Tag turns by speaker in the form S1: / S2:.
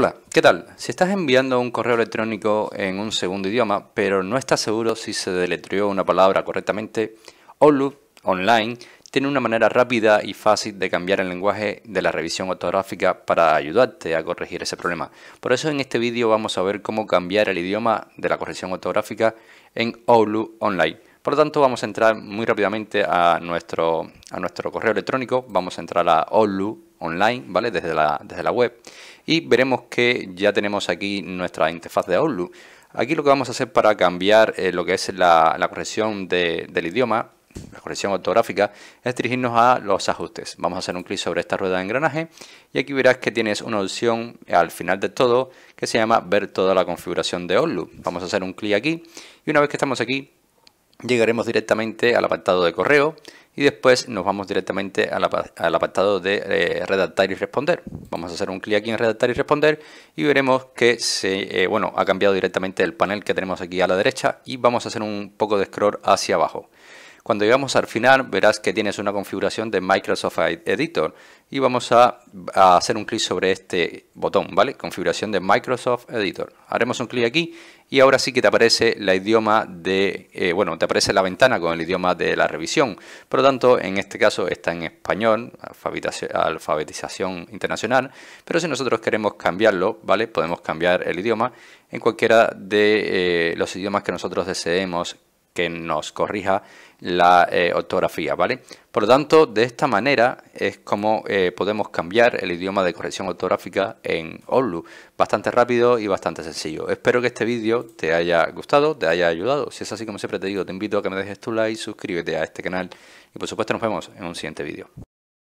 S1: Hola, ¿qué tal? Si estás enviando un correo electrónico en un segundo idioma, pero no estás seguro si se deletreó una palabra correctamente, Outlook Online tiene una manera rápida y fácil de cambiar el lenguaje de la revisión ortográfica para ayudarte a corregir ese problema. Por eso en este vídeo vamos a ver cómo cambiar el idioma de la corrección ortográfica en Outlook Online. Por lo tanto, vamos a entrar muy rápidamente a nuestro, a nuestro correo electrónico, vamos a entrar a Outlook online, ¿vale? Desde la, desde la web. Y veremos que ya tenemos aquí nuestra interfaz de Outlook. Aquí lo que vamos a hacer para cambiar eh, lo que es la, corrección del idioma, la corrección ortográfica, es dirigirnos a los ajustes. Vamos a hacer un clic sobre esta rueda de engranaje y aquí verás que tienes una opción al final de todo que se llama ver toda la configuración de Outlook. Vamos a hacer un clic aquí y una vez que estamos aquí llegaremos directamente al apartado de correo y después nos vamos directamente al, apartado de eh, redactar y responder. Vamos a hacer un clic aquí en redactar y responder y veremos que eh, bueno, ha cambiado directamente el panel que tenemos aquí a la derecha y vamos a hacer un poco de scroll hacia abajo. Cuando llegamos al final verás que tienes una configuración de Microsoft Editor y vamos a, hacer un clic sobre este botón, ¿vale? Configuración de Microsoft Editor. Haremos un clic aquí y ahora sí que te aparece la idioma de, eh, bueno, te aparece la ventana con el idioma de la revisión. Por lo tanto, en este caso está en español, alfabetización internacional, pero si nosotros queremos cambiarlo, ¿vale? Podemos cambiar el idioma en cualquiera de eh, los idiomas que nosotros deseemos que nos corrija la eh, ortografía, ¿vale? Por lo tanto, de esta manera es como eh, podemos cambiar el idioma de corrección ortográfica en Outlook. Bastante rápido y bastante sencillo. Espero que este vídeo te haya gustado, te haya ayudado. Si es así, como siempre te digo, te invito a que me dejes tu like, suscríbete a este canal y por supuesto nos vemos en un siguiente vídeo.